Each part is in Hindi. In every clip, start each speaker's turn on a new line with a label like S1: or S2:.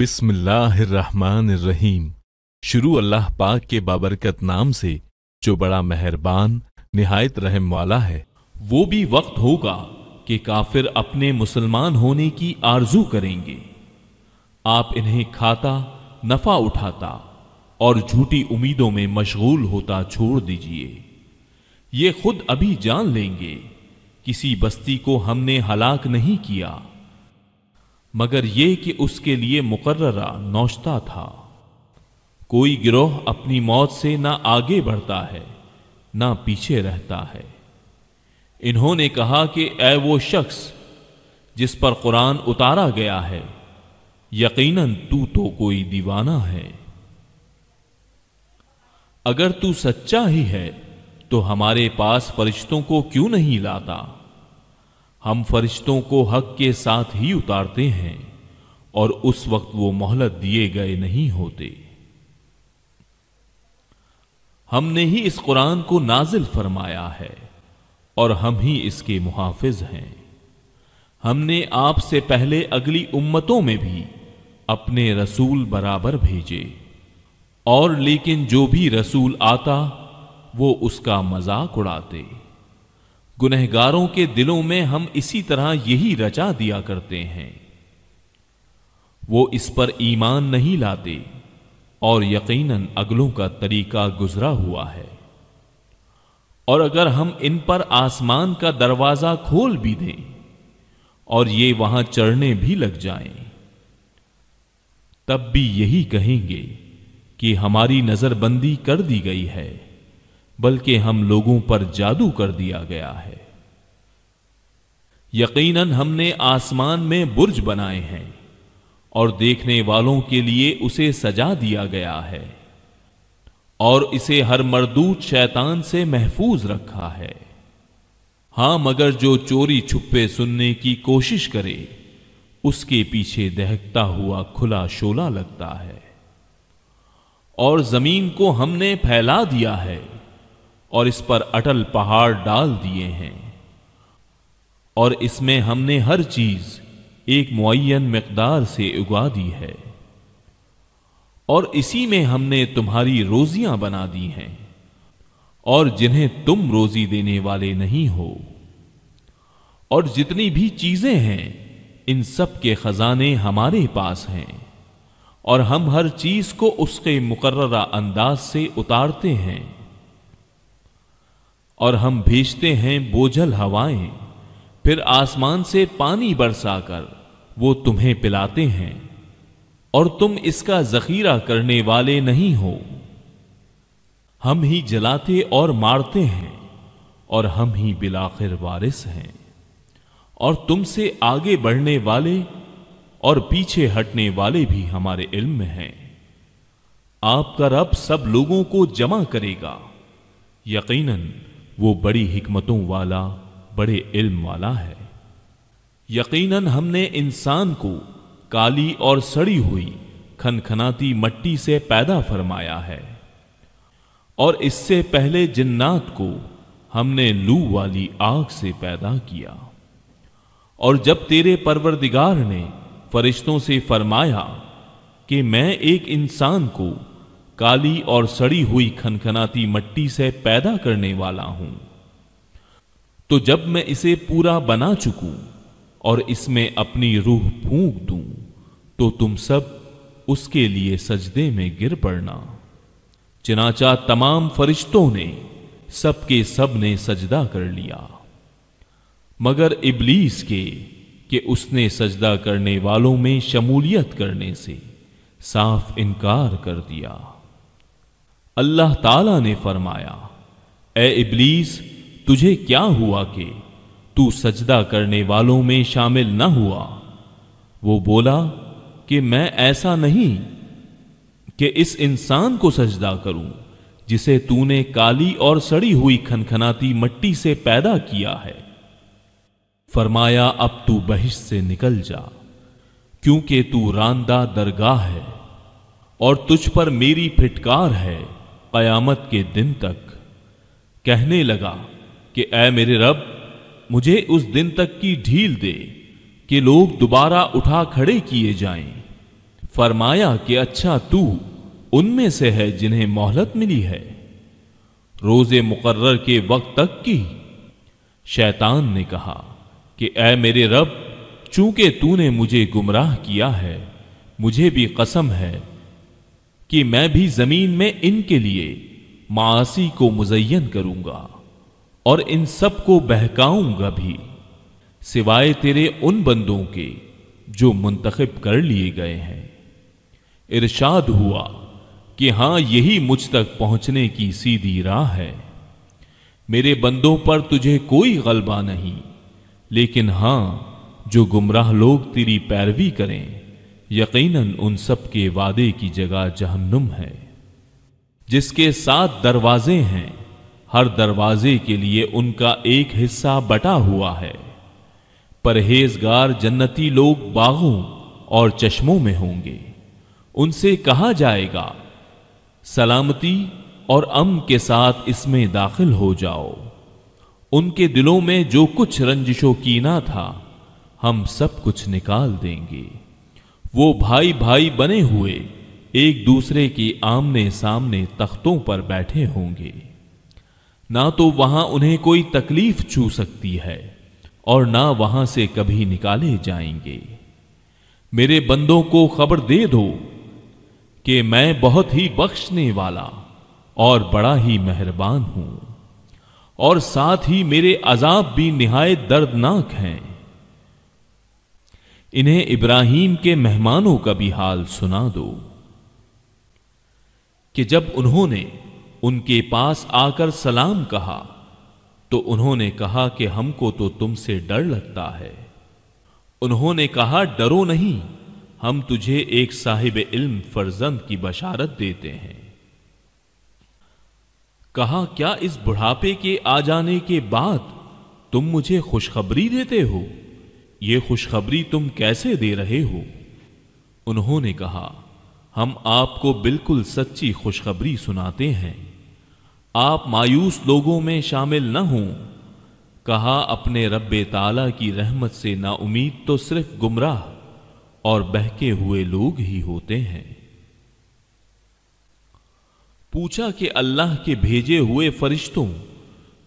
S1: रहीम शुरू अल्लाह पाक के बाबरकत नाम से जो बड़ा मेहरबान निहायत रहम वाला है वो भी वक्त होगा कि काफिर अपने मुसलमान होने की आरजू करेंगे आप इन्हें खाता नफा उठाता और झूठी उम्मीदों में मशगूल होता छोड़ दीजिए ये खुद अभी जान लेंगे किसी बस्ती को हमने हलाक नहीं किया मगर यह कि उसके लिए मुकर्रा नौशता था कोई गिरोह अपनी मौत से ना आगे बढ़ता है ना पीछे रहता है इन्होंने कहा कि ऐ वो शख्स जिस पर कुरान उतारा गया है यकीनन तू तो कोई दीवाना है अगर तू सच्चा ही है तो हमारे पास फरिश्तों को क्यों नहीं लाता हम फरिश्तों को हक के साथ ही उतारते हैं और उस वक्त वो मोहलत दिए गए नहीं होते हमने ही इस कुरान को नाजिल फरमाया है और हम ही इसके मुहाफिज हैं हमने आपसे पहले अगली उम्मतों में भी अपने रसूल बराबर भेजे और लेकिन जो भी रसूल आता वो उसका मजाक उड़ाते गुनहगारों के दिलों में हम इसी तरह यही रचा दिया करते हैं वो इस पर ईमान नहीं लाते और यकीनन अगलों का तरीका गुजरा हुआ है और अगर हम इन पर आसमान का दरवाजा खोल भी दें और ये वहां चढ़ने भी लग जाएं, तब भी यही कहेंगे कि हमारी नजरबंदी कर दी गई है बल्कि हम लोगों पर जादू कर दिया गया है यकीनन हमने आसमान में बुर्ज बनाए हैं और देखने वालों के लिए उसे सजा दिया गया है और इसे हर मरदूत शैतान से महफूज रखा है हां मगर जो चोरी छुपे सुनने की कोशिश करे उसके पीछे दहकता हुआ खुला शोला लगता है और जमीन को हमने फैला दिया है और इस पर अटल पहाड़ डाल दिए हैं और इसमें हमने हर चीज एक मुन मकदार से उगा दी है और इसी में हमने तुम्हारी रोजियां बना दी हैं और जिन्हें तुम रोजी देने वाले नहीं हो और जितनी भी चीजें हैं इन सब के खजाने हमारे पास हैं और हम हर चीज को उसके मुकर्रा अंदाज से उतारते हैं और हम भेजते हैं बोझल हवाएं फिर आसमान से पानी बरसाकर वो तुम्हें पिलाते हैं और तुम इसका जखीरा करने वाले नहीं हो हम ही जलाते और मारते हैं और हम ही बिलाखिर वारिस हैं और तुमसे आगे बढ़ने वाले और पीछे हटने वाले भी हमारे इल्म में हैं आपका रब सब लोगों को जमा करेगा यकीनन वो बड़ी हिकमतों वाला बड़े इल्म वाला है यकीनन हमने इंसान को काली और सड़ी हुई खनखनाती मट्टी से पैदा फरमाया है और इससे पहले जिन्नात को हमने लू वाली आग से पैदा किया और जब तेरे परवरदिगार ने फरिश्तों से फरमाया कि मैं एक इंसान को काली और सड़ी हुई खनखनाती मट्टी से पैदा करने वाला हूं तो जब मैं इसे पूरा बना चुकूं और इसमें अपनी रूह फूंक दूं तो तुम सब उसके लिए सजदे में गिर पड़ना चिनाचा तमाम फरिश्तों ने सबके सब ने सजदा कर लिया मगर इबलीस के कि उसने सजदा करने वालों में शमूलियत करने से साफ इनकार कर दिया अल्लाह ताला ने फरमाया ए इबलीस तुझे क्या हुआ कि तू सजदा करने वालों में शामिल न हुआ वो बोला कि मैं ऐसा नहीं कि इस इंसान को सजदा करूं जिसे तूने काली और सड़ी हुई खनखनाती मट्टी से पैदा किया है फरमाया अब तू बहिश से निकल जा क्योंकि तू रानदा दरगाह है और तुझ पर मेरी फिटकार है कयामत के दिन तक कहने लगा कि ऐ मेरे रब मुझे उस दिन तक की ढील दे कि लोग दोबारा उठा खड़े किए जाएं फरमाया कि अच्छा तू उनमें से है जिन्हें मोहलत मिली है रोजे मुकर्र के वक्त तक की शैतान ने कहा कि ऐ मेरे रब चूंकि तूने मुझे गुमराह किया है मुझे भी कसम है कि मैं भी जमीन में इनके लिए मासी को मुजयन करूंगा और इन सब को बहकाऊंगा भी सिवाय तेरे उन बंदों के जो मुंतखब कर लिए गए हैं इरशाद हुआ कि हां यही मुझ तक पहुंचने की सीधी राह है मेरे बंदों पर तुझे कोई गलबा नहीं लेकिन हां जो गुमराह लोग तेरी पैरवी करें यकीनन उन सब के वादे की जगह जहन्नुम है जिसके सात दरवाजे हैं हर दरवाजे के लिए उनका एक हिस्सा बटा हुआ है परहेजगार जन्नती लोग बागों और चश्मों में होंगे उनसे कहा जाएगा सलामती और अम के साथ इसमें दाखिल हो जाओ उनके दिलों में जो कुछ रंजिशों कीना था हम सब कुछ निकाल देंगे वो भाई भाई बने हुए एक दूसरे के आमने सामने तख्तों पर बैठे होंगे ना तो वहां उन्हें कोई तकलीफ छू सकती है और ना वहां से कभी निकाले जाएंगे मेरे बंदों को खबर दे दो कि मैं बहुत ही बख्शने वाला और बड़ा ही मेहरबान हूं और साथ ही मेरे अजाब भी निहायत दर्दनाक हैं इन्हें इब्राहिम के मेहमानों का भी हाल सुना दो कि जब उन्होंने उनके पास आकर सलाम कहा तो उन्होंने कहा कि हमको तो तुमसे डर लगता है उन्होंने कहा डरो नहीं हम तुझे एक साहिब इल्म फर्जंद की बशारत देते हैं कहा क्या इस बुढ़ापे के आ जाने के बाद तुम मुझे खुशखबरी देते हो ये खुशखबरी तुम कैसे दे रहे हो उन्होंने कहा हम आपको बिल्कुल सच्ची खुशखबरी सुनाते हैं आप मायूस लोगों में शामिल न हों कहा अपने रब ताला की रहमत से नाउमीद तो सिर्फ गुमराह और बहके हुए लोग ही होते हैं पूछा कि अल्लाह के भेजे हुए फरिश्तों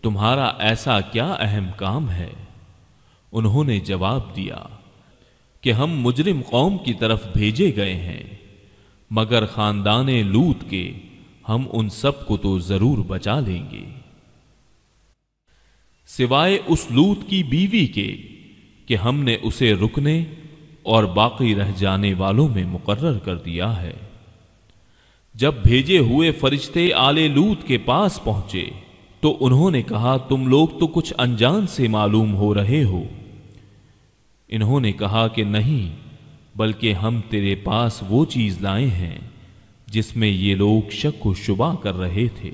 S1: तुम्हारा ऐसा क्या अहम काम है उन्होंने जवाब दिया कि हम मुजरिम कौम की तरफ भेजे गए हैं मगर खानदान लूत के हम उन सब को तो जरूर बचा लेंगे सिवाय उस लूत की बीवी के कि हमने उसे रुकने और बाकी रह जाने वालों में मुकर्र कर दिया है जब भेजे हुए फरिश्ते आले लूत के पास पहुंचे तो उन्होंने कहा तुम लोग तो कुछ अनजान से मालूम हो रहे हो इन्होंने कहा कि नहीं बल्कि हम तेरे पास वो चीज लाए हैं जिसमें ये लोग शक व शुबा कर रहे थे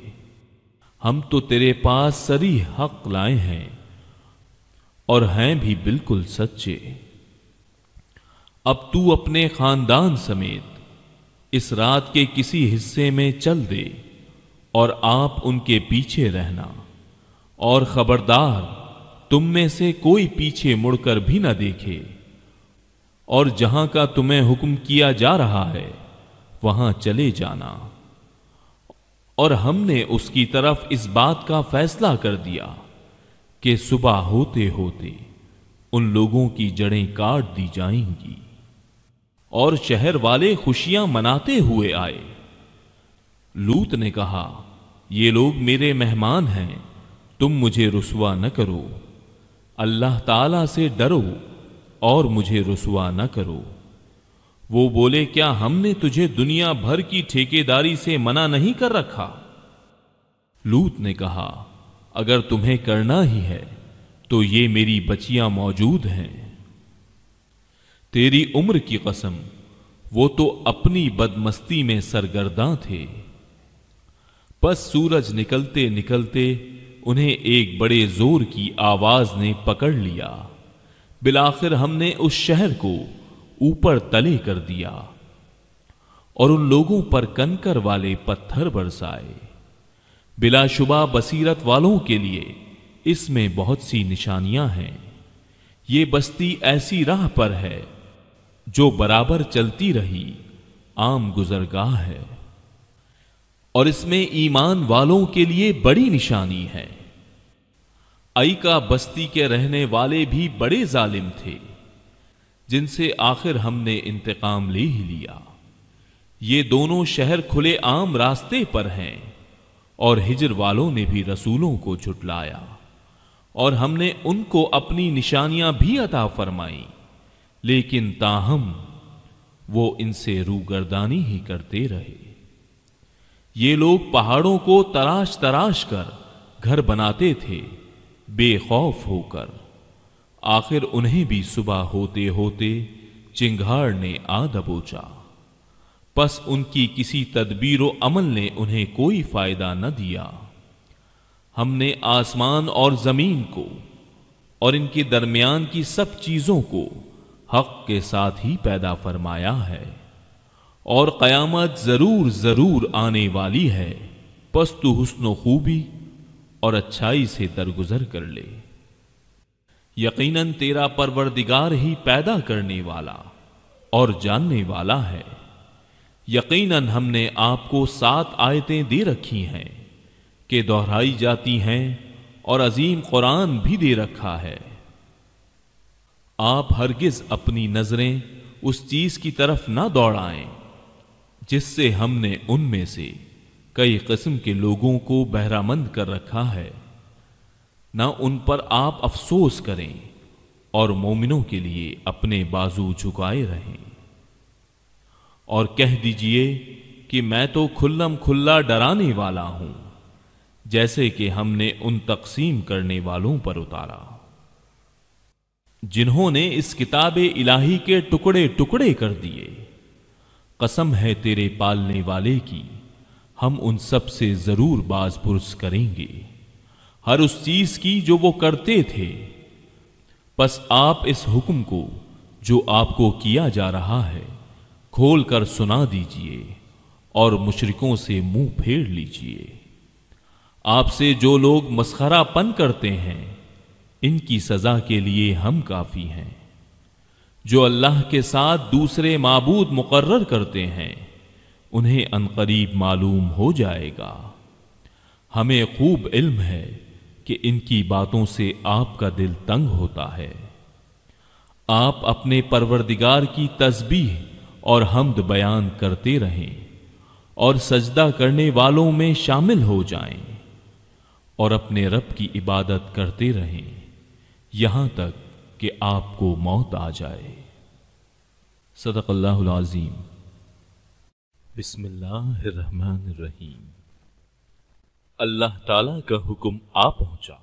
S1: हम तो तेरे पास सरी हक लाए हैं और हैं भी बिल्कुल सच्चे अब तू अपने खानदान समेत इस रात के किसी हिस्से में चल दे और आप उनके पीछे रहना और खबरदार तुम में से कोई पीछे मुड़कर भी ना देखे और जहां का तुम्हें हुक्म किया जा रहा है वहां चले जाना और हमने उसकी तरफ इस बात का फैसला कर दिया कि सुबह होते होते उन लोगों की जड़ें काट दी जाएंगी और शहर वाले खुशियां मनाते हुए आए लूत ने कहा ये लोग मेरे मेहमान हैं तुम मुझे रसुआ न करो अल्लाह ताला से डरो और मुझे रसुआ न करो वो बोले क्या हमने तुझे दुनिया भर की ठेकेदारी से मना नहीं कर रखा लूत ने कहा अगर तुम्हें करना ही है तो ये मेरी बचियां मौजूद हैं तेरी उम्र की कसम वो तो अपनी बदमस्ती में सरगर्दा थे बस सूरज निकलते निकलते उन्हें एक बड़े जोर की आवाज ने पकड़ लिया बिलाखिर हमने उस शहर को ऊपर तले कर दिया और उन लोगों पर कनकर वाले पत्थर बरसाए बिलाशुबा बसीरत वालों के लिए इसमें बहुत सी निशानियां हैं ये बस्ती ऐसी राह पर है जो बराबर चलती रही आम गुजरगाह है और इसमें ईमान वालों के लिए बड़ी निशानी है अईका बस्ती के रहने वाले भी बड़े जालिम थे जिनसे आखिर हमने इंतकाम ले ही लिया ये दोनों शहर खुले आम रास्ते पर हैं और हिजर वालों ने भी रसूलों को झुटलाया और हमने उनको अपनी निशानियां भी अता फरमाई लेकिन ताहम वो इनसे रूगरदानी ही करते रहे ये लोग पहाड़ों को तराश तराश कर घर बनाते थे बेखौफ होकर आखिर उन्हें भी सुबह होते होते चिंघाड़ ने आ दबोचा बस उनकी किसी तदबीर अमल ने उन्हें कोई फायदा न दिया हमने आसमान और जमीन को और इनके दरमियान की सब चीजों को हक के साथ ही पैदा फरमाया है और क़यामत ज़रूर ज़रूर आने वाली है बस तू हुसनो खूबी और अच्छाई से दरगुजर कर ले यकीनन तेरा परवरदिगार ही पैदा करने वाला और जानने वाला है यकीनन हमने आपको सात आयतें दे रखी हैं कि दोहराई जाती हैं और अजीम कुरान भी दे रखा है आप हरगिज अपनी नजरें उस चीज की तरफ ना दौड़ाएं जिससे हमने उनमें से कई किस्म के लोगों को बहरामंद कर रखा है ना उन पर आप अफसोस करें और मोमिनों के लिए अपने बाजू झुकाए रहें और कह दीजिए कि मैं तो खुल्लम खुल्ला डराने वाला हूं जैसे कि हमने उन तकसीम करने वालों पर उतारा जिन्होंने इस किताब इलाही के टुकड़े टुकड़े कर दिए कसम है तेरे पालने वाले की हम उन सब से जरूर बाज पुरुष करेंगे हर उस चीज की जो वो करते थे बस आप इस हुक्म को जो आपको किया जा रहा है खोल कर सुना दीजिए और मुशरिकों से मुंह फेर लीजिए आपसे जो लोग मस्खरापन करते हैं इनकी सजा के लिए हम काफी हैं जो अल्लाह के साथ दूसरे मबूद मुकर्र करते हैं उन्हें अनकरीब मालूम हो जाएगा हमें खूब इल्म है कि इनकी बातों से आपका दिल तंग होता है आप अपने परवरदिगार की तस्बीह और हमद बयान करते रहें और सजदा करने वालों में शामिल हो जाएं और अपने रब की इबादत करते रहें यहां तक कि आपको मौत आ जाए सदक़ल्लाज़ीम रहीम अल्लाह ताला का हुक्म आ पहुंचा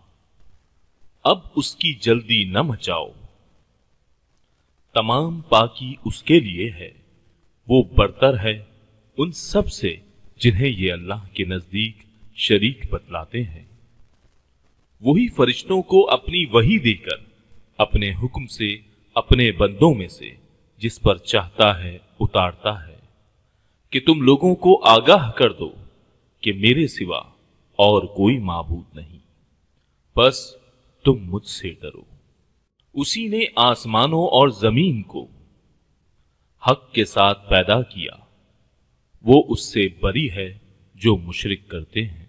S1: अब उसकी जल्दी न मचाओ तमाम पाकी उसके लिए है वो बरतर है उन सब से जिन्हें ये अल्लाह के नजदीक शरीक बतलाते हैं वही फरिश्तों को अपनी वही देकर अपने हुक्म से अपने बंदों में से जिस पर चाहता है उतारता है कि तुम लोगों को आगाह कर दो कि मेरे सिवा और कोई माबूद नहीं बस तुम मुझसे डरो उसी ने आसमानों और जमीन को हक के साथ पैदा किया वो उससे बरी है जो मुशरक करते हैं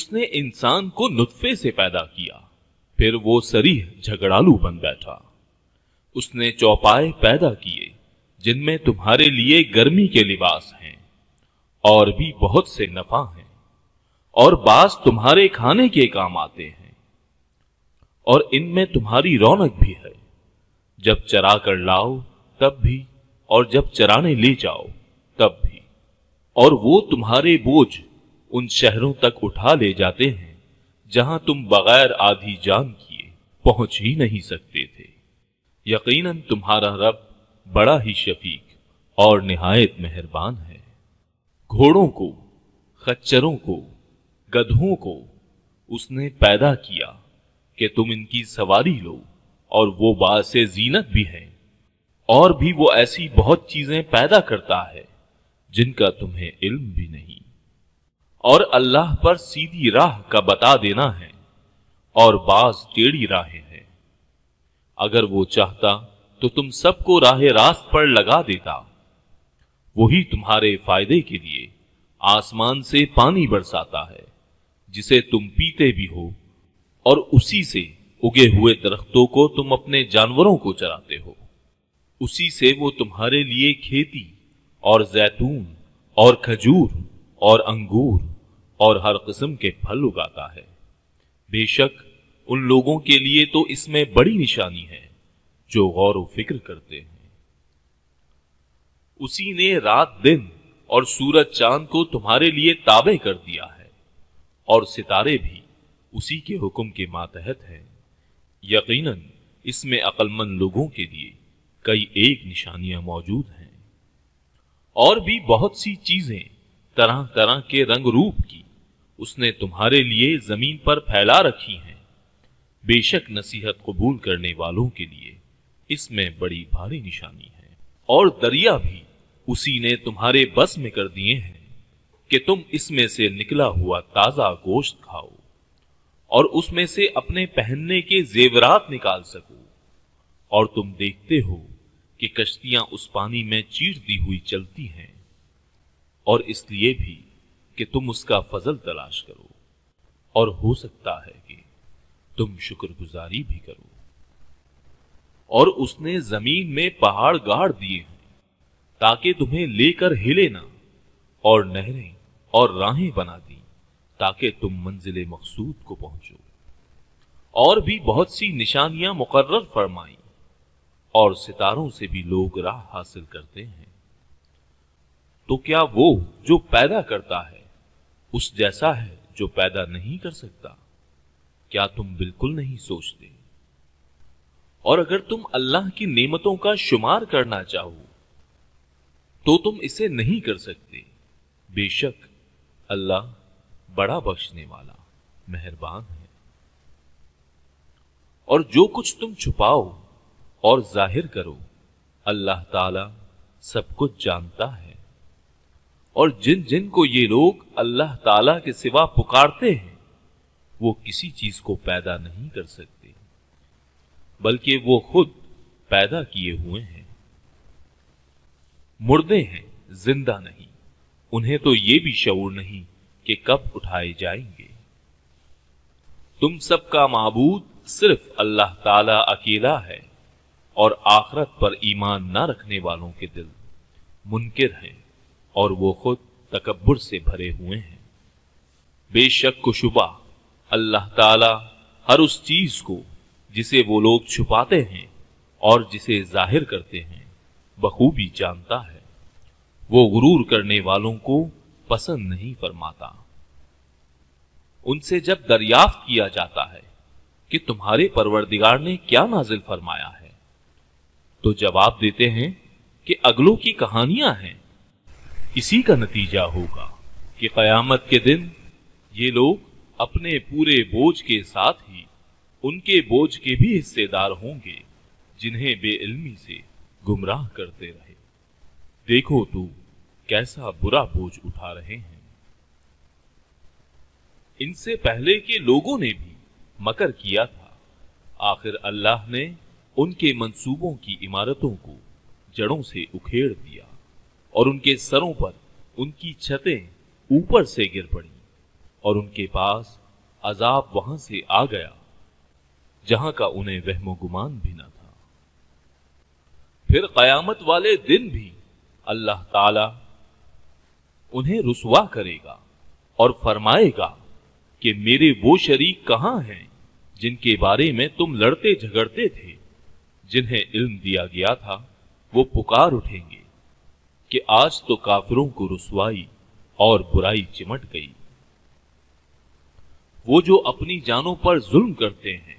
S1: उसने इंसान को नुतफे से पैदा किया फिर वो सरीह झगड़ालू बन बैठा उसने चौपाए पैदा किए जिनमें तुम्हारे लिए गर्मी के लिबास हैं और भी बहुत से नफा हैं और बास तुम्हारे खाने के काम आते हैं और इनमें तुम्हारी रौनक भी है जब चरा कर लाओ तब भी और जब चराने ले जाओ तब भी और वो तुम्हारे बोझ उन शहरों तक उठा ले जाते हैं जहां तुम बगैर आधी जान किए पहुंच ही नहीं सकते थे यकीनन तुम्हारा रब बड़ा ही शफीक और निहायत मेहरबान है घोड़ों को खच्चरों को गधों को उसने पैदा किया कि तुम इनकी सवारी लो और वो बासे जीनत भी हैं और भी वो ऐसी बहुत चीजें पैदा करता है जिनका तुम्हें इल्म भी नहीं और अल्लाह पर सीधी राह का बता देना है और बाज टेढ़ी राहें हैं अगर वो चाहता तो तुम सबको राह रास्त पर लगा देता वही तुम्हारे फायदे के लिए आसमान से पानी बरसाता है जिसे तुम पीते भी हो और उसी से उगे हुए दरख्तों को तुम अपने जानवरों को चराते हो उसी से वो तुम्हारे लिए खेती और जैतून और खजूर और अंगूर और हर किस्म के फल उगाता है बेशक उन लोगों के लिए तो इसमें बड़ी निशानी है जो गौर व फिक्र करते हैं उसी ने रात दिन और सूरज चांद को तुम्हारे लिए ताबे कर दिया है और सितारे भी उसी के हुक्म के मातहत हैं यकीनन इसमें अक्लमंद लोगों के लिए कई एक निशानियां मौजूद हैं और भी बहुत सी चीजें तरह तरह के रंग रूप की उसने तुम्हारे लिए जमीन पर फैला रखी हैं बेशक नसीहत कबूल करने वालों के लिए इसमें बड़ी भारी निशानी है और दरिया भी उसी ने तुम्हारे बस में कर दिए हैं कि तुम इसमें से निकला हुआ ताजा गोश्त खाओ और उसमें से अपने पहनने के जेवरात निकाल सको और तुम देखते हो कि कश्तियां उस पानी में चीर दी हुई चलती हैं और इसलिए भी कि तुम उसका फजल तलाश करो और हो सकता है कि तुम शुक्रगुजारी भी करो और उसने जमीन में पहाड़ गाड़ दिए हैं ताकि तुम्हें लेकर हिले ना और नहरें और राहें बना दी ताकि तुम मंजिल मकसूद को पहुंचो और भी बहुत सी निशानियां मुकर्र फरमाई और सितारों से भी लोग राह हासिल करते हैं तो क्या वो जो पैदा करता है उस जैसा है जो पैदा नहीं कर सकता क्या तुम बिल्कुल नहीं सोचते और अगर तुम अल्लाह की नेमतों का शुमार करना चाहो तो तुम इसे नहीं कर सकते बेशक अल्लाह बड़ा बख्शने वाला मेहरबान है और जो कुछ तुम छुपाओ और जाहिर करो अल्लाह ताला सब कुछ जानता है और जिन जिन को ये लोग अल्लाह ताला के सिवा पुकारते हैं वो किसी चीज को पैदा नहीं कर सकते बल्कि वो खुद पैदा किए हुए हैं मुर्दे हैं जिंदा नहीं उन्हें तो ये भी शऊर नहीं कि कब उठाए जाएंगे तुम सबका मबूद सिर्फ अल्लाह ताला अकेला है और आखरत पर ईमान न रखने वालों के दिल मुनकिर हैं और वो खुद तकबर से भरे हुए हैं बेशक कुशुबा अल्लाह ताला हर उस चीज को जिसे वो लोग छुपाते हैं और जिसे जाहिर करते हैं बखूबी जानता है वो गुरूर करने वालों को पसंद नहीं फरमाता उनसे जब दरियाफ्त किया जाता है कि तुम्हारे परवरदिगार ने क्या नाजिल फरमाया है तो जवाब देते हैं कि अगलों की कहानियां हैं इसी का नतीजा होगा कि कयामत के दिन ये लोग अपने पूरे बोझ के साथ ही उनके बोझ के भी हिस्सेदार होंगे जिन्हें बेइल्मी से गुमराह करते रहे देखो तू तो कैसा बुरा बोझ उठा रहे हैं इनसे पहले के लोगों ने भी मकर किया था आखिर अल्लाह ने उनके मंसूबों की इमारतों को जड़ों से उखेड़ दिया और उनके सरों पर उनकी छतें ऊपर से गिर पड़ी और उनके पास अजाब वहां से आ गया जहां का उन्हें वहमो गुमान भी ना था फिर कयामत वाले दिन भी अल्लाह ताला उन्हें रुसवा करेगा और फरमाएगा कि मेरे वो शरीक कहां हैं जिनके बारे में तुम लड़ते झगड़ते थे जिन्हें इल्म दिया गया था वो पुकार उठेंगे कि आज तो काफिरों को रुसवाई और बुराई चिमट गई वो जो अपनी जानों पर जुल्म करते हैं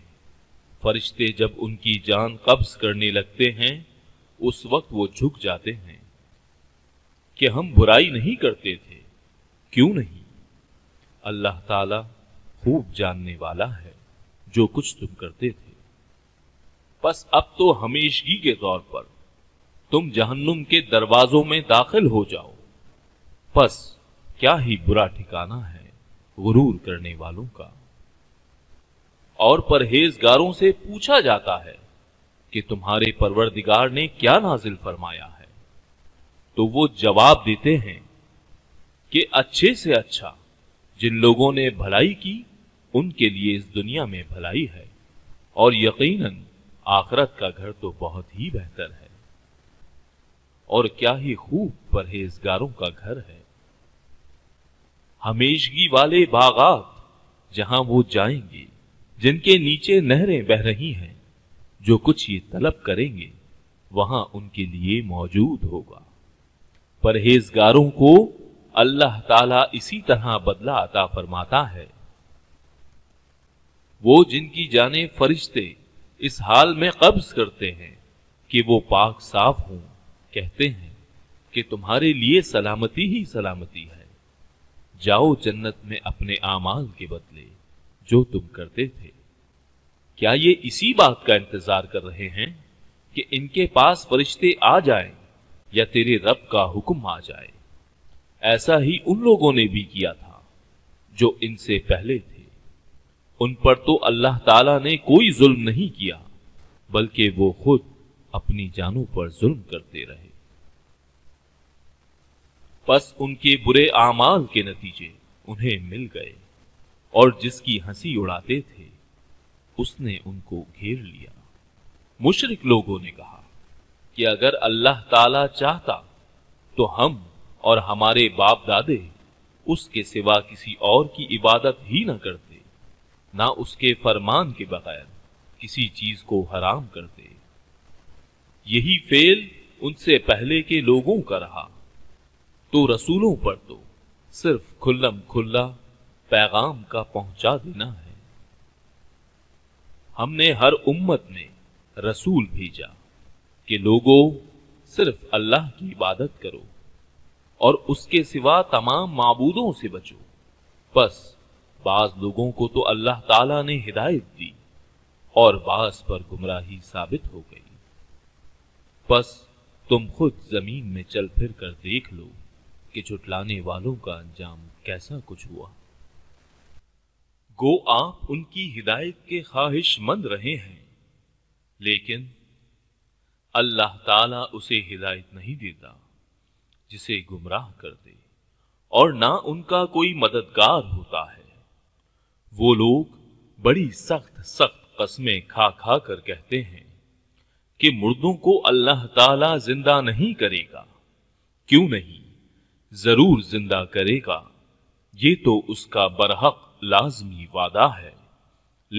S1: फरिश्ते जब उनकी जान कब्ज करने लगते हैं उस वक्त वो झुक जाते हैं कि हम बुराई नहीं करते थे क्यों नहीं अल्लाह ताला खूब जानने वाला है जो कुछ तुम करते थे बस अब तो हमेशगी के तौर पर तुम जहन्नुम के दरवाजों में दाखिल हो जाओ बस क्या ही बुरा ठिकाना है गुरूर करने वालों का और परहेजगारों से पूछा जाता है कि तुम्हारे परवरदिगार ने क्या नाजिल फरमाया है तो वो जवाब देते हैं कि अच्छे से अच्छा जिन लोगों ने भलाई की उनके लिए इस दुनिया में भलाई है और यकीनन आखरत का घर तो बहुत ही बेहतर है और क्या ही खूब परहेजगारों का घर है हमेशगी वाले बागात जहां वो जाएंगे जिनके नीचे नहरें बह रही हैं जो कुछ ये तलब करेंगे वहां उनके लिए मौजूद होगा परहेजगारों को अल्लाह ताला इसी तरह बदला अता फरमाता है वो जिनकी जाने फरिश्ते इस हाल में कब्ज करते हैं कि वो पाक साफ हों कहते हैं कि तुम्हारे लिए सलामती ही सलामती है जाओ जन्नत में अपने आमाल के बदले जो तुम करते थे क्या ये इसी बात का इंतजार कर रहे हैं कि इनके पास फरिश्ते आ जाएं या तेरे रब का हुक्म आ जाए ऐसा ही उन लोगों ने भी किया था जो इनसे पहले थे उन पर तो अल्लाह ताला ने कोई जुल्म नहीं किया बल्कि वो खुद अपनी जानों पर जुल्म करते रहे बस उनके बुरे आमाल के नतीजे उन्हें मिल गए और जिसकी हंसी उड़ाते थे उसने उनको घेर लिया मुशरक लोगों ने कहा कि अगर अल्लाह ताला चाहता तो हम और हमारे बाप दादे उसके सिवा किसी और की इबादत ही न करते ना उसके फरमान के बगैर किसी चीज को हराम करते यही फेल उनसे पहले के लोगों का रहा तो रसूलों पर तो सिर्फ खुल्लम खुल्ला पैगाम का पहुंचा देना है हमने हर उम्मत में रसूल भेजा कि लोगों सिर्फ अल्लाह की इबादत करो और उसके सिवा तमाम माबूदों से बचो बस बाज लोगों को तो अल्लाह ताला ने हिदायत दी और बास पर गुमराही साबित हो गई बस तुम खुद जमीन में चल फिर कर देख लो कि छुटलाने वालों का अंजाम कैसा कुछ हुआ गो आप उनकी हिदायत के ख्वाहिशमंद रहे हैं लेकिन अल्लाह ताला उसे हिदायत नहीं देता जिसे गुमराह कर दे और ना उनका कोई मददगार होता है वो लोग बड़ी सख्त सख्त कस्में खा खा कर कहते हैं कि मुर्दों को अल्लाह ताला जिंदा नहीं करेगा क्यों नहीं जरूर जिंदा करेगा ये तो उसका बरहक लाजमी वादा है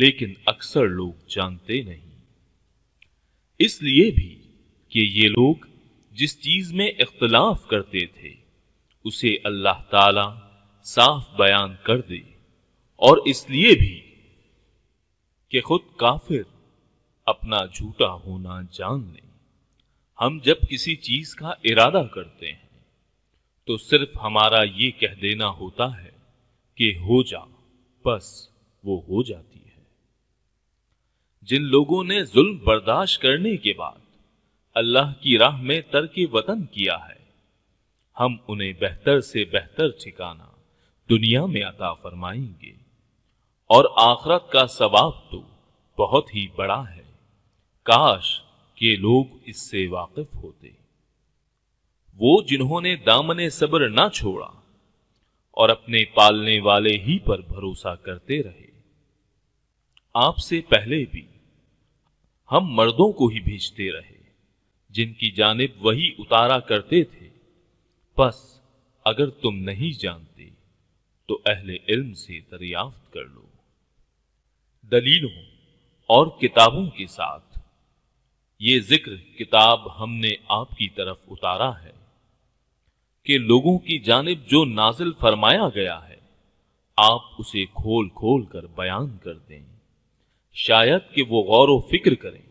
S1: लेकिन अक्सर लोग जानते नहीं इसलिए भी कि ये लोग जिस चीज में इख्तलाफ करते थे उसे अल्लाह ताला साफ बयान कर दे और इसलिए भी कि खुद काफिर अपना झूठा होना जान लें हम जब किसी चीज का इरादा करते हैं तो सिर्फ हमारा ये कह देना होता है कि हो जा बस वो हो जाती है जिन लोगों ने जुल्म बर्दाश्त करने के बाद अल्लाह की राह में तरके वतन किया है हम उन्हें बेहतर से बेहतर ठिकाना दुनिया में अता फरमाएंगे और आखरत का सवाब तो बहुत ही बड़ा है काश के लोग इससे वाकिफ होते वो जिन्होंने दामने सब्र ना छोड़ा और अपने पालने वाले ही पर भरोसा करते रहे आपसे पहले भी हम मर्दों को ही भेजते रहे जिनकी जानब वही उतारा करते थे बस अगर तुम नहीं जानते तो अहले इल्म से दरियाफ्त कर लो दलीलों और किताबों के साथ ये जिक्र किताब हमने आपकी तरफ उतारा है कि लोगों की जानब जो नाजिल फरमाया गया है आप उसे खोल खोल कर बयान कर दें शायद कि वो गौर व फिक्र करें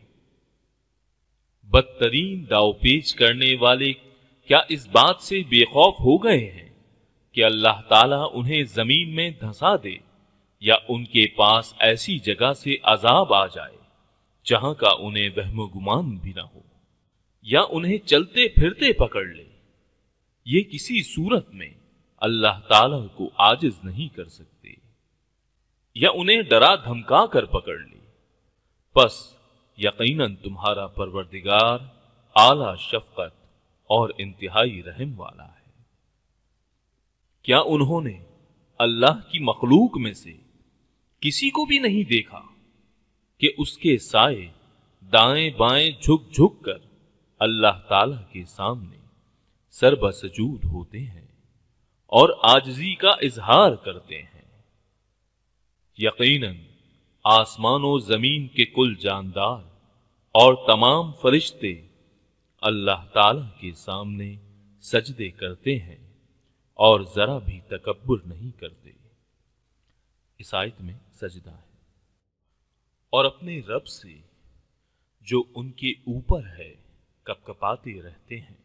S1: बदतरीन पेश करने वाले क्या इस बात से बेखौफ हो गए हैं कि अल्लाह ताला उन्हें जमीन में धंसा दे या उनके पास ऐसी जगह से अजाब आ जाए जहां का उन्हें वहम गुमान भी ना हो या उन्हें चलते फिरते पकड़ ले ये किसी सूरत में अल्लाह ताला को आजिज नहीं कर सकते या उन्हें डरा धमका कर पकड़ ले बस यकीनन तुम्हारा परवरदिगार आला शफकत और इंतहाई रहम वाला है क्या उन्होंने अल्लाह की मखलूक में से किसी को भी नहीं देखा कि उसके साए दाएं बाएं झुक झुक कर अल्लाह ताला के सामने सरबसजूद होते हैं और आजजी का इजहार करते हैं यकीनन आसमान जमीन के कुल जानदार और तमाम फरिश्ते अल्लाह ताला के सामने सजदे करते हैं और जरा भी तकबर नहीं करते इस आयत में सजदा है और अपने रब से जो उनके ऊपर है कपकपाते रहते हैं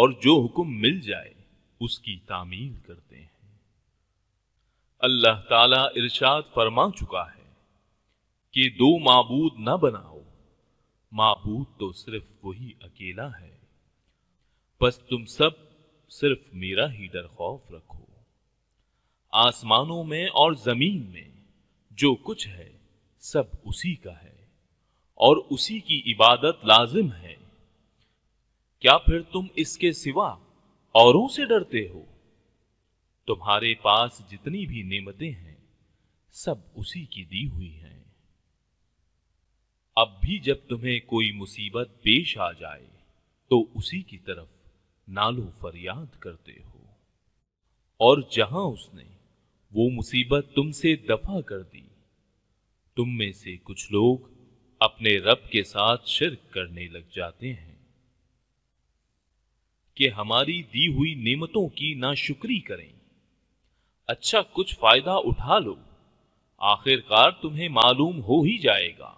S1: और जो हुक्म मिल जाए उसकी तामील करते हैं अल्लाह ताला इरशाद फरमा चुका है कि दो माबूद न बनाओ माबूद तो सिर्फ वही अकेला है बस तुम सब सिर्फ मेरा ही डर खौफ रखो आसमानों में और जमीन में जो कुछ है सब उसी का है और उसी की इबादत लाजिम है क्या फिर तुम इसके सिवा औरों से डरते हो तुम्हारे पास जितनी भी नेमतें हैं सब उसी की दी हुई हैं अब भी जब तुम्हें कोई मुसीबत पेश आ जाए तो उसी की तरफ नालो फरियाद करते हो और जहां उसने वो मुसीबत तुमसे दफा कर दी तुम में से कुछ लोग अपने रब के साथ शिरक करने लग जाते हैं कि हमारी दी हुई नेमतों की नाशुक्री करें अच्छा कुछ फायदा उठा लो आखिरकार तुम्हें मालूम हो ही जाएगा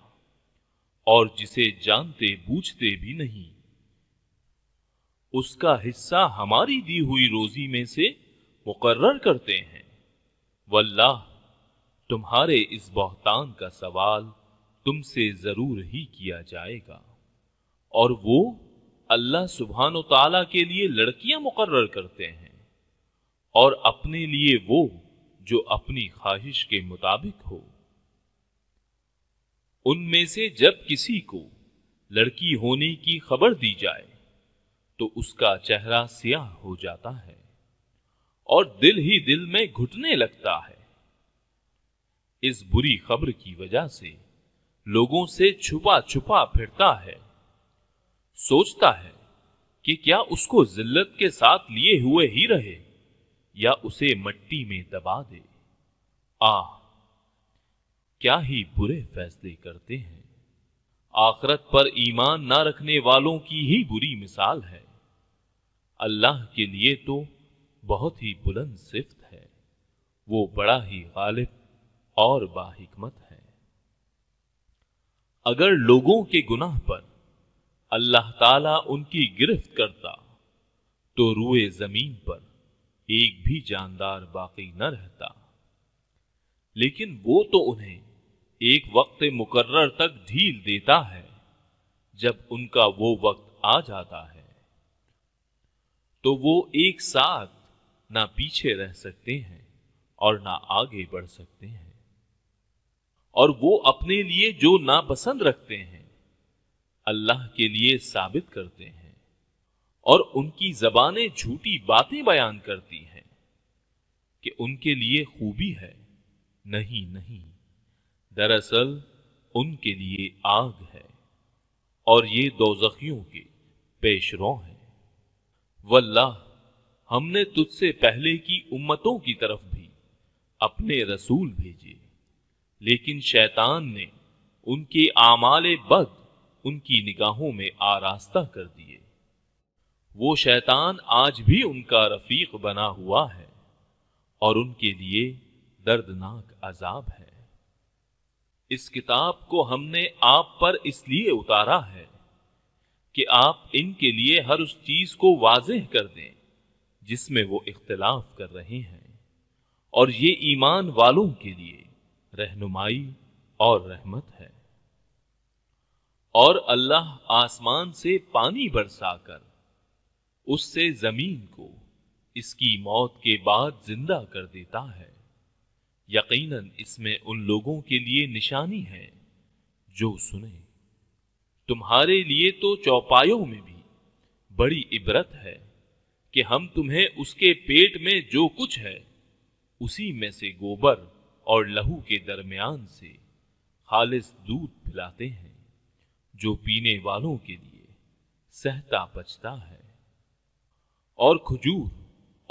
S1: और जिसे जानते बूझते भी नहीं उसका हिस्सा हमारी दी हुई रोजी में से मुकर्र करते हैं वल्लाह तुम्हारे इस बहतान का सवाल तुमसे जरूर ही किया जाएगा और वो अल्लाह सुबहान तला के लिए लड़कियां मुकर्र करते हैं और अपने लिए वो जो अपनी ख्वाहिश के मुताबिक हो उनमें से जब किसी को लड़की होने की खबर दी जाए तो उसका चेहरा स्याह हो जाता है और दिल ही दिल में घुटने लगता है इस बुरी खबर की वजह से लोगों से छुपा छुपा फिरता है सोचता है कि क्या उसको जिल्लत के साथ लिए हुए ही रहे या उसे मट्टी में दबा दे आ क्या ही बुरे फैसले करते हैं आखरत पर ईमान ना रखने वालों की ही बुरी मिसाल है अल्लाह के लिए तो बहुत ही बुलंद सिफत है वो बड़ा ही गालिब और बाहिकमत है अगर लोगों के गुनाह पर अल्लाह ताला उनकी गिरफ्त करता तो रुए जमीन पर एक भी जानदार बाकी न रहता लेकिन वो तो उन्हें एक वक्त मुकर्र तक ढील देता है जब उनका वो वक्त आ जाता है तो वो एक साथ ना पीछे रह सकते हैं और ना आगे बढ़ सकते हैं और वो अपने लिए जो नापसंद रखते हैं अल्लाह के लिए साबित करते हैं और उनकी जबानें झूठी बातें बयान करती हैं कि उनके लिए खूबी है नहीं नहीं दरअसल उनके लिए आग है और ये दोजखियों के पेशरों हैं वल्लाह हमने तुझसे पहले की उम्मतों की तरफ भी अपने रसूल भेजे लेकिन शैतान ने उनके आमाल बद उनकी निगाहों में आरास्ता कर दिए वो शैतान आज भी उनका रफीक बना हुआ है और उनके लिए दर्दनाक अजाब है इस किताब को हमने आप पर इसलिए उतारा है कि आप इनके लिए हर उस चीज को वाजह कर दें जिसमें वो इख्तलाफ कर रहे हैं और ये ईमान वालों के लिए रहनुमाई और रहमत है और अल्लाह आसमान से पानी बरसाकर उससे जमीन को इसकी मौत के बाद जिंदा कर देता है यकीनन इसमें उन लोगों के लिए निशानी है जो सुने तुम्हारे लिए तो चौपायों में भी बड़ी इबरत है कि हम तुम्हें उसके पेट में जो कुछ है उसी में से गोबर और लहू के दरमियान से खालिस दूध पिलाते हैं जो पीने वालों के लिए सहता पचता है और खजूर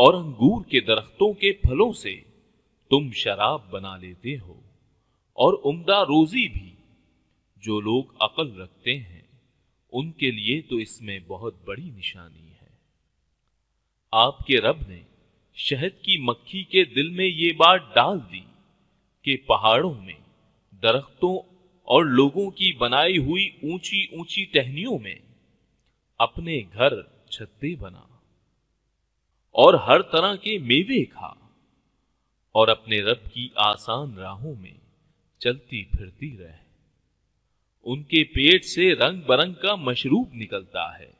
S1: और अंगूर के दरख्तों के फलों से तुम शराब बना लेते हो और उम्दा रोजी भी जो लोग अकल रखते हैं उनके लिए तो इसमें बहुत बड़ी निशानी है आपके रब ने शहद की मक्खी के दिल में ये बात डाल दी के पहाड़ों में दरख्तों और लोगों की बनाई हुई ऊंची ऊंची टहनियों में अपने घर छत्ते बना और हर तरह के मेवे खा और अपने रब की आसान राहों में चलती फिरती रहे उनके पेट से रंग बरंग का मशरूब निकलता है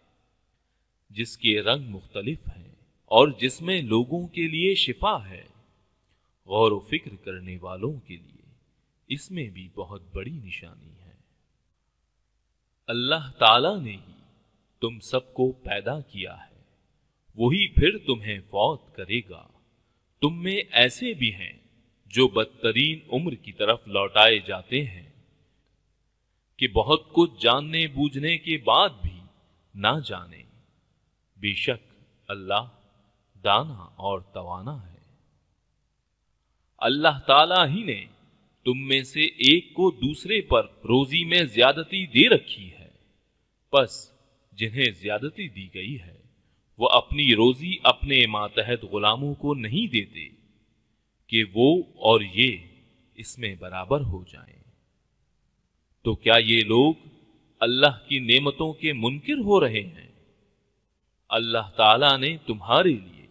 S1: जिसके रंग मुख्तलिफ हैं और जिसमें लोगों के लिए शिफा है गौर फिक्र करने वालों के लिए इसमें भी बहुत बड़ी निशानी है अल्लाह ताला ने ही तुम सबको पैदा किया है वही फिर तुम्हें फौत करेगा तुम में ऐसे भी हैं जो बदतरीन उम्र की तरफ लौटाए जाते हैं कि बहुत कुछ जानने बूझने के बाद भी ना जाने बेशक अल्लाह दाना और तवाना है अल्लाह ताला ही ने तुम में से एक को दूसरे पर रोजी में ज्यादती दे रखी है बस जिन्हें ज्यादती दी गई है वो अपनी रोजी अपने मातहत गुलामों को नहीं देते कि वो और ये इसमें बराबर हो जाएं। तो क्या ये लोग अल्लाह की नेमतों के मुनकर हो रहे हैं अल्लाह ताला ने तुम्हारे लिए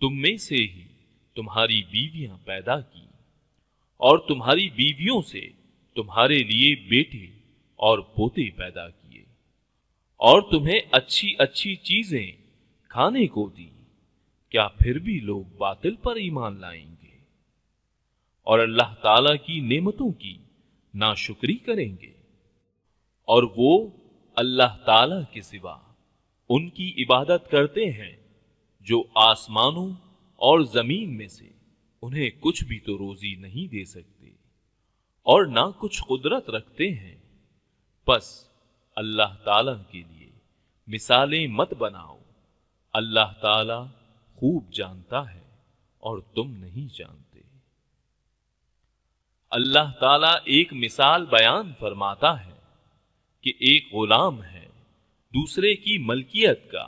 S1: तुम में से ही तुम्हारी बीवियां पैदा की और तुम्हारी बीवियों से तुम्हारे लिए बेटे और पोते पैदा किए और तुम्हें अच्छी अच्छी चीजें खाने को दी क्या फिर भी लोग बातिल पर ईमान लाएंगे और अल्लाह ताला की नेमतों की नाशुक्री करेंगे और वो अल्लाह ताला के सिवा उनकी इबादत करते हैं जो आसमानों और जमीन में से उन्हें कुछ भी तो रोजी नहीं दे सकते और ना कुछ कुदरत रखते हैं बस अल्लाह ताला के लिए मिसालें मत बनाओ अल्लाह ताला खूब जानता है और तुम नहीं जानते अल्लाह ताला एक मिसाल बयान फरमाता है कि एक गुलाम है दूसरे की मलकियत का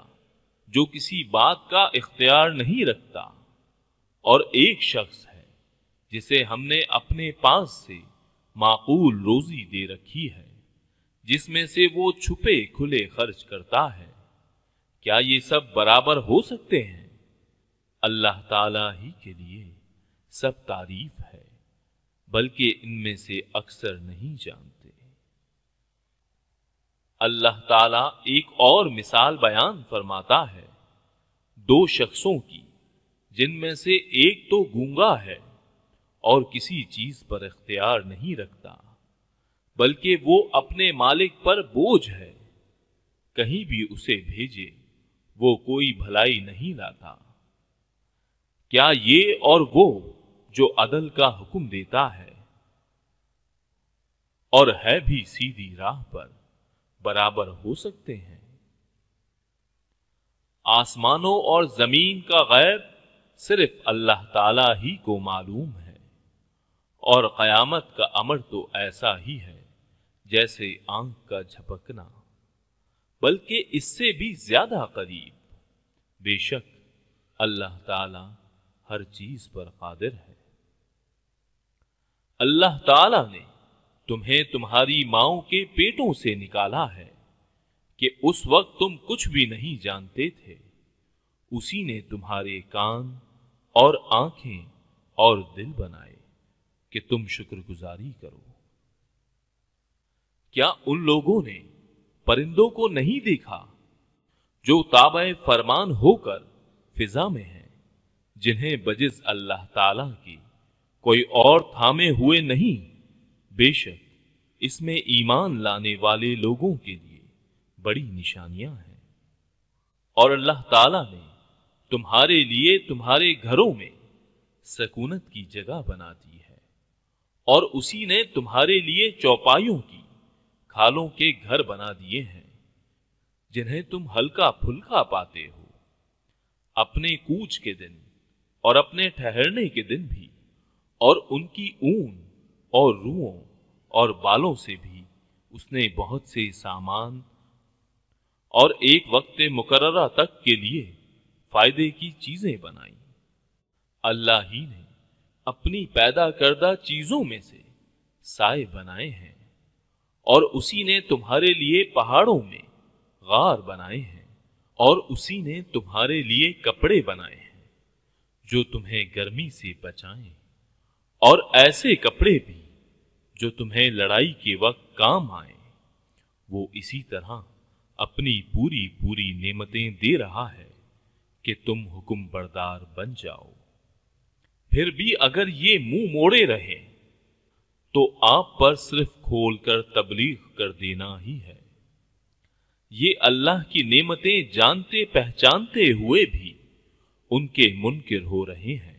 S1: जो किसी बात का इख्तियार नहीं रखता और एक शख्स है जिसे हमने अपने पास से माकूल रोजी दे रखी है जिसमें से वो छुपे खुले खर्च करता है क्या ये सब बराबर हो सकते हैं अल्लाह ताला ही के लिए सब तारीफ है बल्कि इनमें से अक्सर नहीं जानते अल्लाह ताला एक और मिसाल बयान फरमाता है दो शख्सों की जिनमें से एक तो गूंगा है और किसी चीज पर इख्तियार नहीं रखता बल्कि वो अपने मालिक पर बोझ है कहीं भी उसे भेजे वो कोई भलाई नहीं लाता क्या ये और वो जो अदल का हुक्म देता है और है भी सीधी राह पर बराबर हो सकते हैं आसमानों और जमीन का गैर सिर्फ अल्लाह ताला ही को मालूम है और क़यामत का अमर तो ऐसा ही है जैसे आंख का झपकना बल्कि इससे भी ज्यादा करीब बेशक अल्लाह ताला हर चीज पर कादिर है अल्लाह ताला ने तुम्हें तुम्हारी माओ के पेटों से निकाला है कि उस वक्त तुम कुछ भी नहीं जानते थे उसी ने तुम्हारे कान और आंखें और दिल बनाए कि तुम शुक्रगुजारी करो क्या उन लोगों ने परिंदों को नहीं देखा जो ताबे फरमान होकर फिजा में हैं जिन्हें बजिज अल्लाह ताला की कोई और थामे हुए नहीं बेशक इसमें ईमान लाने वाले लोगों के लिए बड़ी निशानियां हैं और अल्लाह ताला ने तुम्हारे लिए तुम्हारे घरों में सकूनत की जगह बना दी है और उसी ने तुम्हारे लिए चौपाइयों की खालों के घर बना दिए हैं जिन्हें तुम हल्का फुल्का पाते हो अपने कूच के दिन और अपने ठहरने के दिन भी और उनकी ऊन और रूओं और बालों से भी उसने बहुत से सामान और एक वक्त मुकर्रा तक के लिए फायदे की चीजें बनाई अल्लाह ही ने अपनी पैदा करदा चीजों में से साय बनाए हैं और उसी ने तुम्हारे लिए पहाड़ों में गार बनाए हैं और उसी ने तुम्हारे लिए कपड़े बनाए हैं जो तुम्हें गर्मी से बचाए और ऐसे कपड़े भी जो तुम्हें लड़ाई के वक्त काम आए वो इसी तरह अपनी पूरी पूरी नेमतें दे रहा है कि तुम हुक्म बरदार बन जाओ फिर भी अगर ये मुंह मोड़े रहे तो आप पर सिर्फ खोलकर तबलीग कर देना ही है ये अल्लाह की नेमतें जानते पहचानते हुए भी उनके मुनकिर हो रहे हैं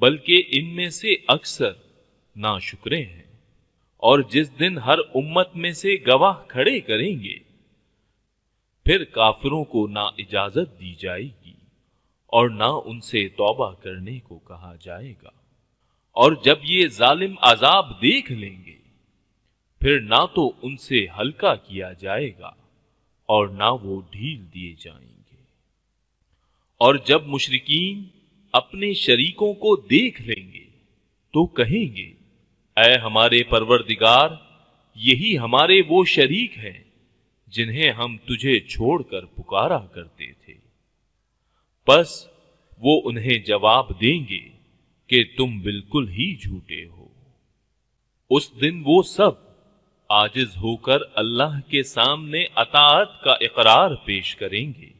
S1: बल्कि इनमें से अक्सर ना शुक्रे हैं और जिस दिन हर उम्मत में से गवाह खड़े करेंगे फिर काफिरों को ना इजाजत दी जाएगी और ना उनसे तौबा करने को कहा जाएगा और जब ये जालिम आजाब देख लेंगे फिर ना तो उनसे हल्का किया जाएगा और ना वो ढील दिए जाएंगे और जब मुशरकिन अपने शरीकों को देख लेंगे तो कहेंगे अय हमारे परवरदिगार यही हमारे वो शरीक हैं जिन्हें हम तुझे छोड़कर पुकारा करते थे बस वो उन्हें जवाब देंगे कि तुम बिल्कुल ही झूठे हो उस दिन वो सब आजिज होकर अल्लाह के सामने अतात का इकरार पेश करेंगे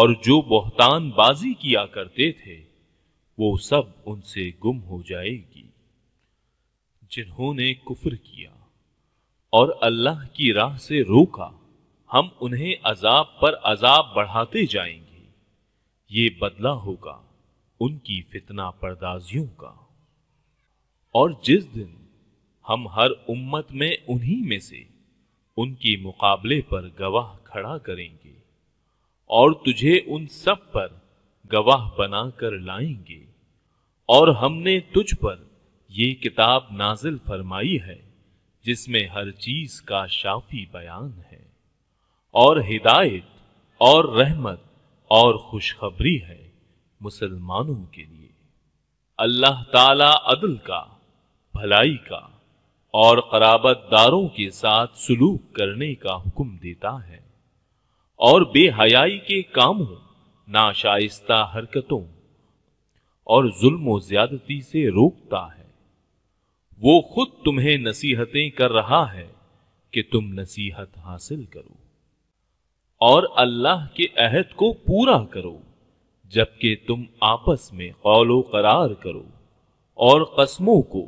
S1: और जो बोहतान बाजी किया करते थे वो सब उनसे गुम हो जाएगी जिन्होंने कुफर किया और अल्लाह की राह से रोका हम उन्हें अजाब पर अजाब बढ़ाते जाएंगे ये बदला होगा उनकी फितना परदाजियों का और जिस दिन हम हर उम्मत में उन्हीं में से उनकी मुकाबले पर गवाह खड़ा करेंगे और तुझे उन सब पर गवाह बनाकर लाएंगे और हमने तुझ पर ये किताब नाजिल फरमाई है जिसमें हर चीज का शाफी बयान है और हिदायत और रहमत और खुशखबरी है मुसलमानों के लिए अल्लाह ताला अदल का भलाई का और कराबत दारों के साथ सुलूक करने का हुक्म देता है और बेहयाई के कामों नाशाइस्ता हरकतों और जुल्म ज्यादती से रोकता है वो खुद तुम्हें नसीहतें कर रहा है कि तुम नसीहत हासिल करो और अल्लाह के अहद को पूरा करो जबकि तुम आपस में कौलो करार करो और कस्मों को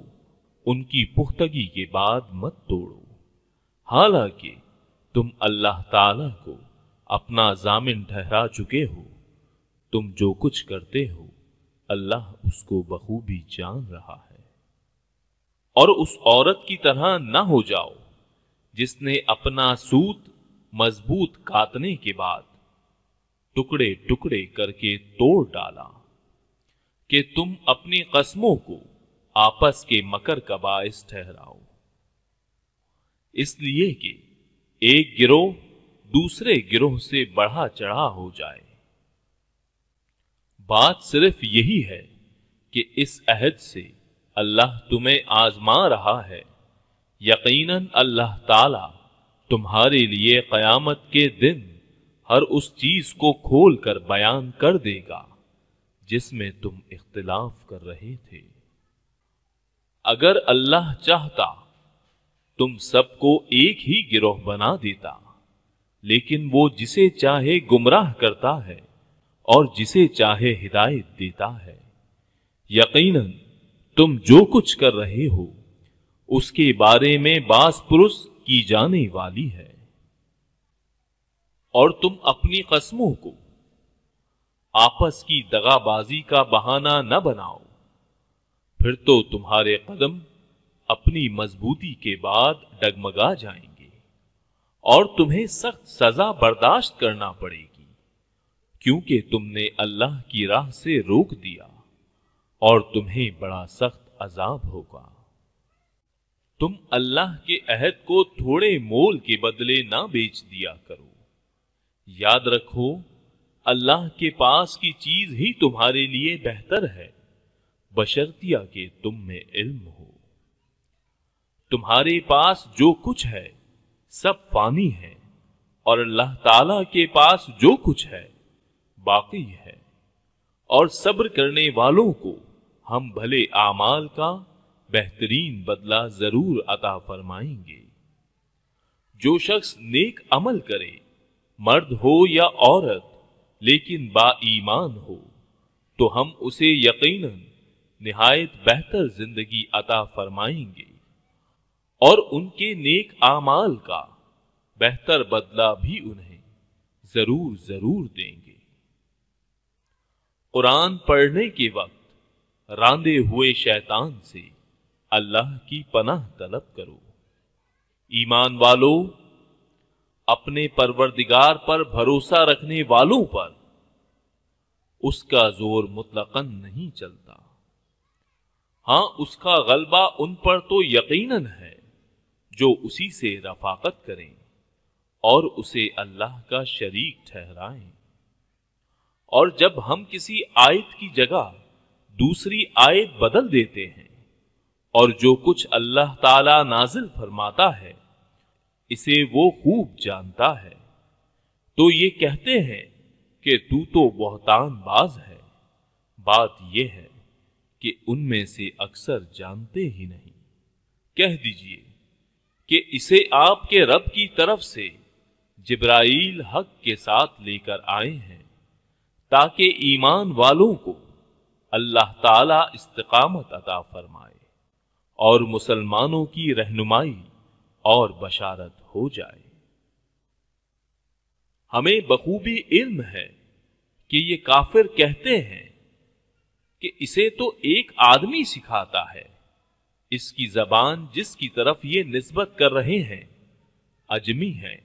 S1: उनकी पुख्तगी के बाद मत तोड़ो हालांकि तुम अल्लाह ताला को अपना जामिन ठहरा चुके हो तुम जो कुछ करते हो अल्लाह उसको बखूबी जान रहा है और उस औरत की तरह ना हो जाओ जिसने अपना सूत मजबूत काटने के बाद टुकड़े टुकड़े करके तोड़ डाला कि तुम अपनी कस्मों को आपस के मकर का बायस ठहराओ इसलिए कि एक गिरोह दूसरे गिरोह से बढ़ा चढ़ा हो जाए बात सिर्फ यही है कि इस अहद से अल्लाह तुम्हें आजमा रहा है यकीनन अल्लाह ताला तुम्हारे लिए कयामत के दिन हर उस चीज को खोल कर बयान कर देगा जिसमें तुम इख्तलाफ कर रहे थे अगर अल्लाह चाहता तुम सबको एक ही गिरोह बना देता लेकिन वो जिसे चाहे गुमराह करता है और जिसे चाहे हिदायत देता है यकीनन तुम जो कुछ कर रहे हो उसके बारे में बास पुरुष की जाने वाली है और तुम अपनी कस्मों को आपस की दगाबाजी का बहाना न बनाओ फिर तो तुम्हारे कदम अपनी मजबूती के बाद डगमगा जाएंगे और तुम्हें सख्त सजा बर्दाश्त करना पड़ेगी क्योंकि तुमने अल्लाह की राह से रोक दिया और तुम्हें बड़ा सख्त अजाब होगा तुम अल्लाह के अहद को थोड़े मोल के बदले ना बेच दिया करो याद रखो अल्लाह के पास की चीज ही तुम्हारे लिए बेहतर है बशर्तिया के तुम में इल्म हो तुम्हारे पास जो कुछ है सब पानी है और अल्लाह ताला के पास जो कुछ है बाकी है और सब्र करने वालों को हम भले आमाल का बेहतरीन बदला जरूर अता फरमाएंगे जो शख्स नेक अमल करे मर्द हो या औरत लेकिन बा ईमान हो तो हम उसे यकीनन नहायत बेहतर जिंदगी अता फरमाएंगे और उनके नेक आमाल का बेहतर बदला भी उन्हें जरूर जरूर देंगे कुरान पढ़ने के वक्त रांधे हुए शैतान से अल्लाह की पनाह तलब करो ईमान वालों अपने परवरदिगार पर भरोसा रखने वालों पर उसका जोर मुतलकन नहीं चलता हां उसका गलबा उन पर तो यकीनन है जो उसी से रफाकत करें और उसे अल्लाह का शरीक ठहराएं और जब हम किसी आयत की जगह दूसरी आयत बदल देते हैं और जो कुछ अल्लाह ताला नाजिल फरमाता है इसे वो खूब जानता है तो ये कहते हैं कि तू तो बहतान बाज है बात यह है कि उनमें से अक्सर जानते ही नहीं कह दीजिए कि इसे आपके रब की तरफ से जिब्राइल हक के साथ लेकर आए हैं ताकि ईमान वालों को अल्लाह ताला इस्तकामत अता फरमाए और मुसलमानों की रहनुमाई और बशारत हो जाए हमें बखूबी इल्म है कि ये काफिर कहते हैं कि इसे तो एक आदमी सिखाता है इसकी जबान जिसकी तरफ ये नस्बत कर रहे हैं अजमी है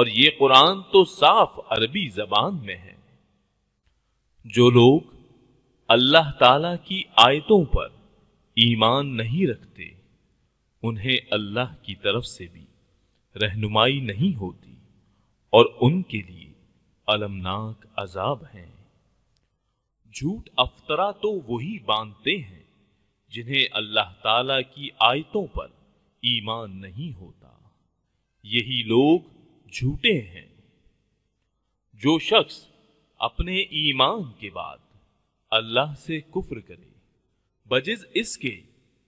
S1: और ये कुरान तो साफ अरबी जबान में है जो लोग अल्लाह ताला की आयतों पर ईमान नहीं रखते उन्हें अल्लाह की तरफ से भी रहनुमाई नहीं होती और उनके लिए अलमनाक अजाब हैं झूठ अफतरा तो वही बांधते हैं जिन्हें अल्लाह ताला की आयतों पर ईमान नहीं होता यही लोग झूठे हैं जो शख्स अपने ईमान के बाद अल्लाह से कुफ्र करे बजिज इसके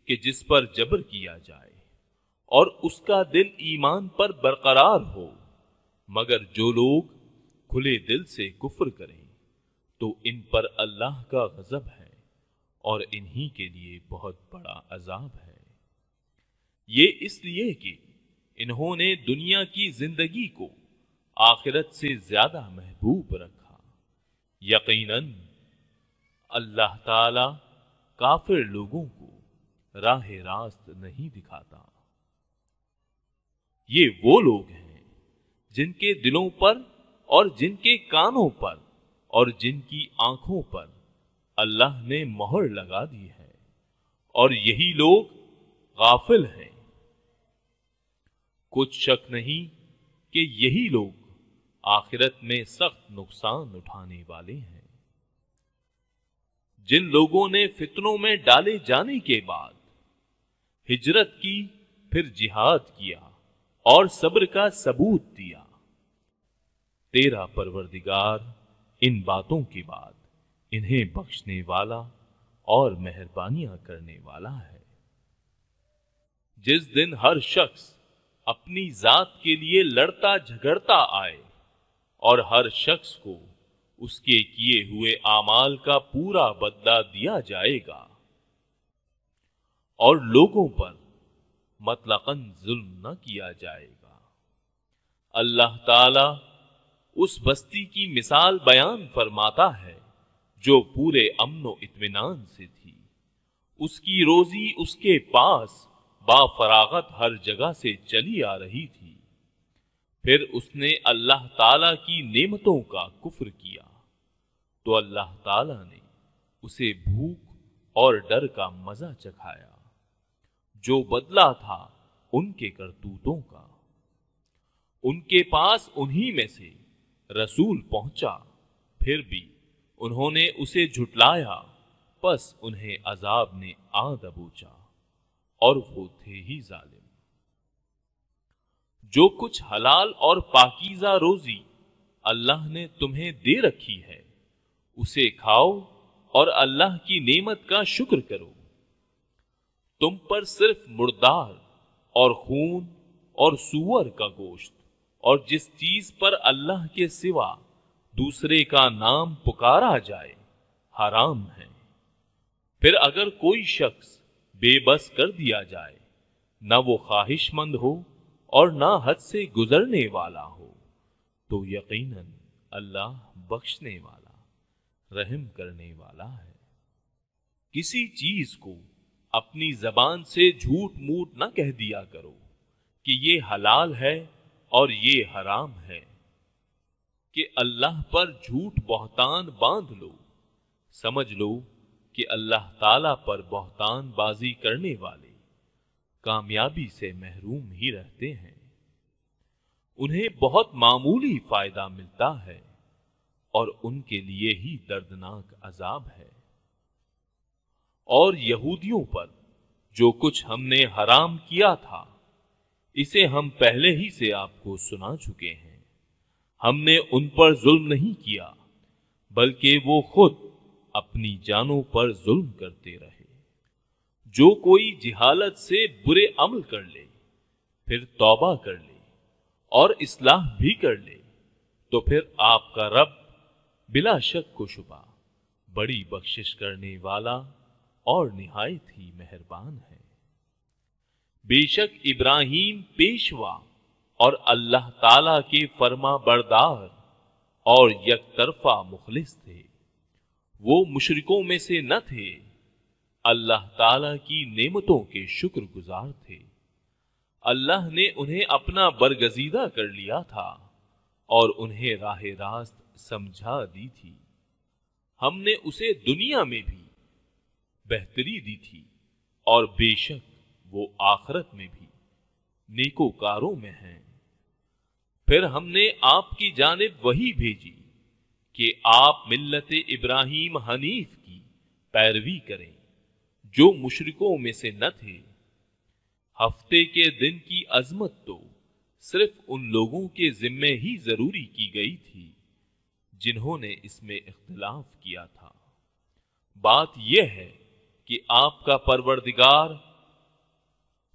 S1: कि जिस पर जबर किया जाए और उसका दिल ईमान पर बरकरार हो मगर जो लोग खुले दिल से कुफर करें तो इन पर अल्लाह का गजब है और इन्हीं के लिए बहुत बड़ा अजाब है ये इसलिए कि इन्होंने दुनिया की जिंदगी को आखिरत से ज्यादा महबूब रखा यकीनन अल्लाह ताला काफिर लोगों को राह रास्त नहीं दिखाता ये वो लोग हैं जिनके दिलों पर और जिनके कानों पर और जिनकी आंखों पर अल्लाह ने मोहर लगा दी है और यही लोग गाफिल हैं कुछ शक नहीं कि यही लोग आखिरत में सख्त नुकसान उठाने वाले हैं जिन लोगों ने फितनों में डाले जाने के बाद हिजरत की फिर जिहाद किया और सब्र का सबूत दिया तेरा परवरदिगार इन बातों के बाद इन्हें बख्शने वाला और मेहरबानियां करने वाला है जिस दिन हर शख्स अपनी जात के लिए लड़ता झगड़ता आए और हर शख्स को उसके किए हुए आमाल का पूरा बदला दिया जाएगा और लोगों पर मतलकन जुल्म न किया जाएगा अल्लाह ताला उस बस्ती की मिसाल बयान फरमाता है जो पूरे अमन इतमान से थी उसकी रोजी उसके पास बाफरागत हर जगह से चली आ रही थी फिर उसने अल्लाह ताला की नेमतों का कुफ्र किया तो अल्लाह ताला ने उसे भूख और डर का मजा चखाया जो बदला था उनके करतूतों का उनके पास उन्हीं में से रसूल पहुंचा फिर भी उन्होंने उसे झुटलाया बस उन्हें अजाब ने आ दबोचा और वो थे ही जालिम जो कुछ हलाल और पाकीजा रोजी अल्लाह ने तुम्हें दे रखी है उसे खाओ और अल्लाह की नेमत का शुक्र करो तुम पर सिर्फ मुर्दार और खून और सुअर का गोश्त और जिस चीज पर अल्लाह के सिवा दूसरे का नाम पुकारा जाए हराम है फिर अगर कोई शख्स बेबस कर दिया जाए ना वो ख्वाहिशमंद हो और ना हद से गुजरने वाला हो तो यकीनन अल्लाह बख्शने वाला रहम करने वाला है किसी चीज को अपनी जबान से झूठ मूठ न कह दिया करो कि ये हलाल है और ये हराम है कि अल्लाह पर झूठ बहतान बांध लो समझ लो कि अल्लाह ताला पर बहतान बाजी करने वाले कामयाबी से महरूम ही रहते हैं उन्हें बहुत मामूली फायदा मिलता है और उनके लिए ही दर्दनाक अजाब है और यहूदियों पर जो कुछ हमने हराम किया था इसे हम पहले ही से आपको सुना चुके हैं हमने उन पर जुल्म नहीं किया बल्कि वो खुद अपनी जानों पर जुल्म करते रहे जो कोई जिहालत से बुरे अमल कर ले फिर तौबा कर ले और इस्लाह भी कर ले तो फिर आपका रब बिला शक को छुपा बड़ी बख्शिश करने वाला और निहायत ही मेहरबान है बेशक इब्राहिम पेशवा और अल्लाह ताला के फर्मा बरदार और यकतरफा मुखलिस थे वो मुशरकों में से न थे अल्लाह ताला की नेमतों के शुक्रगुजार थे अल्लाह ने उन्हें अपना बरगजीदा कर लिया था और उन्हें राह रास्त समझा दी थी हमने उसे दुनिया में भी बेहतरी दी थी और बेशक वो आखरत में भी नेकोकारों में हैं फिर हमने आपकी जानब वही भेजी कि आप मिल्लत इब्राहिम हनीफ की पैरवी करें जो मुशरकों में से न थे हफ्ते के दिन की अजमत तो सिर्फ उन लोगों के जिम्मे ही जरूरी की गई थी जिन्होंने इसमें इख्तलाफ किया था बात यह है कि आपका परवरदिगार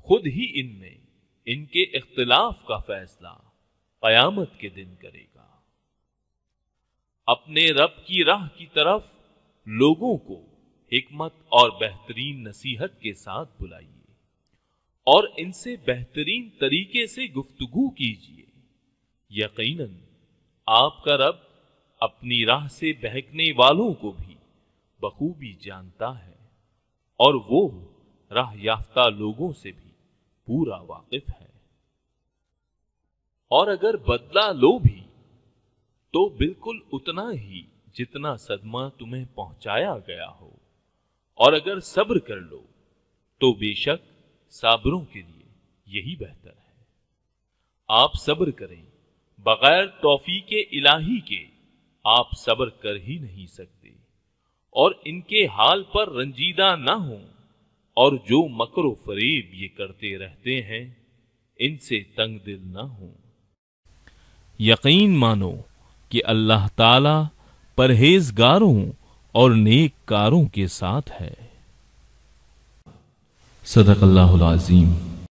S1: खुद ही इनमें इनके इख्तलाफ का फैसला कयामत के दिन करेगा अपने रब की राह की तरफ लोगों को हिकमत और बेहतरीन नसीहत के साथ बुलाइए और इनसे बेहतरीन तरीके से गुफ्तगु कीजिए यकीनन आपका रब अपनी राह से बहकने वालों को भी बखूबी जानता है और वो राह याफ्ता लोगों से भी पूरा वाकिफ है और अगर बदला लो भी तो बिल्कुल उतना ही जितना सदमा तुम्हें पहुंचाया गया हो और अगर सब्र कर लो तो बेशक साबरों के लिए यही बेहतर है आप सब्र करें बगैर तोफी के इलाही के आप सब्र कर ही नहीं सकते और इनके हाल पर रंजीदा ना हो और जो मकर फरेब ये करते रहते हैं इनसे तंग दिल ना हो यकीन मानो कि अल्लाह ताला परहेजगारों और नेक कारों के साथ है सदक अल्लाह अजीम